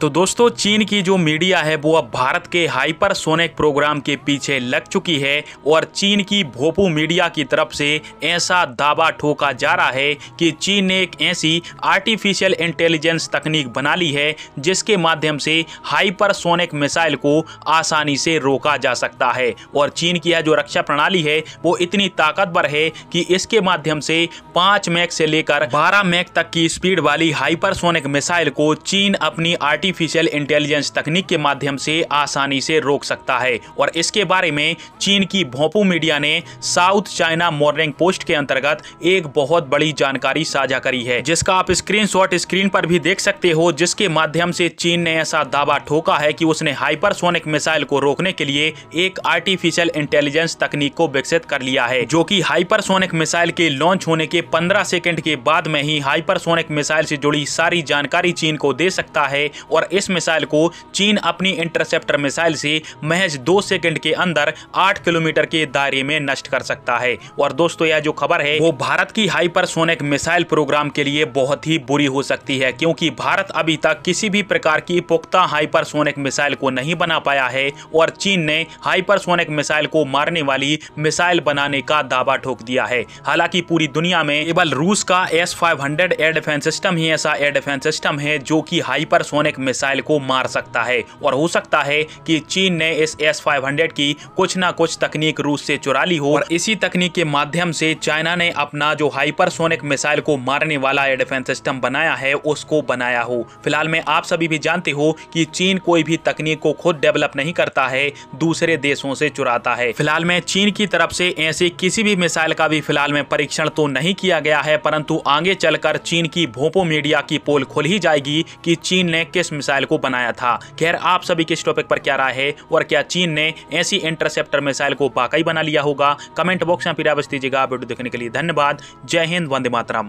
तो दोस्तों चीन की जो मीडिया है वो अब भारत के हाइपरसोनिक प्रोग्राम के पीछे लग चुकी है और चीन की भोपू मीडिया की तरफ से ऐसा दावा ठोका जा रहा है कि चीन ने एक ऐसी आर्टिफिशियल इंटेलिजेंस तकनीक बना ली है जिसके माध्यम से हाइपरसोनिक मिसाइल को आसानी से रोका जा सकता है और चीन की यह जो रक्षा प्रणाली है वो इतनी ताकतवर है कि इसके माध्यम से पाँच मैक से लेकर बारह मैक तक की स्पीड वाली हाइपरसोनिक मिसाइल को चीन अपनी आर्टी आर्टिफिशियल इंटेलिजेंस तकनीक के माध्यम से आसानी से रोक सकता है और इसके बारे में चीन की भोपू मीडिया ने साउथ चाइना मॉर्निंग पोस्ट के अंतर्गत एक बहुत बड़ी जानकारी साझा करी है जिसका आप स्क्रीन स्क्रीन पर भी देख सकते हो जिसके माध्यम से चीन ने ऐसा दावा ठोका है की उसने हाइपरसोनिक मिसाइल को रोकने के लिए एक आर्टिफिशियल इंटेलिजेंस तकनीक को विकसित कर लिया है जो की हाइपरसोनिक मिसाइल के लॉन्च होने के पंद्रह सेकेंड के बाद में ही हाइपरसोनिक मिसाइल से जुड़ी सारी जानकारी चीन को दे सकता है और और इस मिसाइल को चीन अपनी इंटरसेप्टर मिसाइल से महज दो सेकंड के अंदर आठ किलोमीटर के दायरे में नष्ट कर सकता है और दोस्तों यह जो खबर है वो भारत की हाइपरसोनिक मिसाइल प्रोग्राम के लिए बहुत ही बुरी हो सकती है क्योंकि भारत अभी तक किसी भी प्रकार की पुख्ता हाइपरसोनिक मिसाइल को नहीं बना पाया है और चीन ने हाइपरसोनिक मिसाइल को मारने वाली मिसाइल बनाने का दावा ठोक दिया है हालांकि पूरी दुनिया में केवल रूस का S five hundred air defence system ही ऐसा एयर डिफेंस सिस्टम है जो की हाइपरसोनिक मिसाइल को मार सकता है और हो सकता है कि चीन ने इस एस 500 की कुछ ना कुछ तकनीक रूस से चुरा ली हो और इसी तकनीक के माध्यम से चाइना ने अपना जो हाइपरसोनिक मिसाइल को मारने वाला एयर डिफेंस सिस्टम बनाया है उसको बनाया हो फिलहाल में आप सभी भी जानते हो कि चीन कोई भी तकनीक को खुद डेवलप नहीं करता है दूसरे देशों से चुराता है फिलहाल में चीन की तरफ से ऐसी किसी भी मिसाइल का भी फिलहाल में परीक्षण तो नहीं किया गया है परंतु आगे चलकर चीन की भोपो मीडिया की पोल खुल ही जाएगी कि चीन ने किस मिसाइल को बनाया था खैर आप सभी के इस टॉपिक पर क्या राय है और क्या चीन ने ऐसी इंटरसेप्टर मिसाइल को वाकई बना लिया होगा कमेंट बॉक्स में फिर अवश्य दीजिएगा वीडियो देखने के लिए धन्यवाद जय हिंद वंदे मातरम